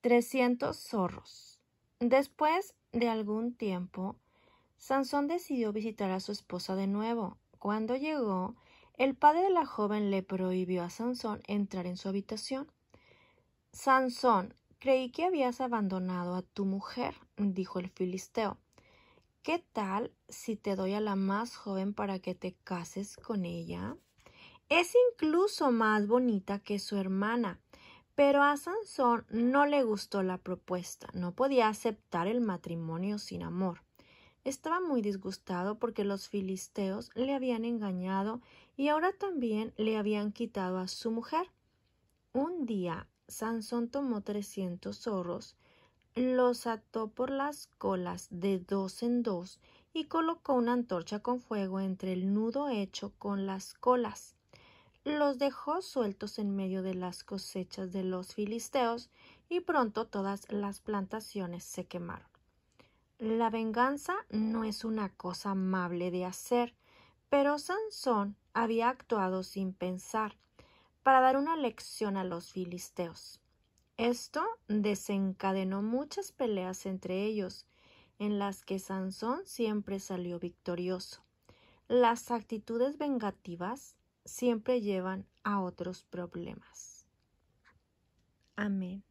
300 zorros. Después de algún tiempo, Sansón decidió visitar a su esposa de nuevo. Cuando llegó, el padre de la joven le prohibió a Sansón entrar en su habitación. Sansón, creí que habías abandonado a tu mujer, dijo el filisteo. ¿Qué tal si te doy a la más joven para que te cases con ella? Es incluso más bonita que su hermana pero a Sansón no le gustó la propuesta, no podía aceptar el matrimonio sin amor. Estaba muy disgustado porque los filisteos le habían engañado y ahora también le habían quitado a su mujer. Un día Sansón tomó trescientos zorros, los ató por las colas de dos en dos y colocó una antorcha con fuego entre el nudo hecho con las colas los dejó sueltos en medio de las cosechas de los filisteos y pronto todas las plantaciones se quemaron. La venganza no es una cosa amable de hacer, pero Sansón había actuado sin pensar, para dar una lección a los filisteos. Esto desencadenó muchas peleas entre ellos, en las que Sansón siempre salió victorioso. Las actitudes vengativas siempre llevan a otros problemas. Amén.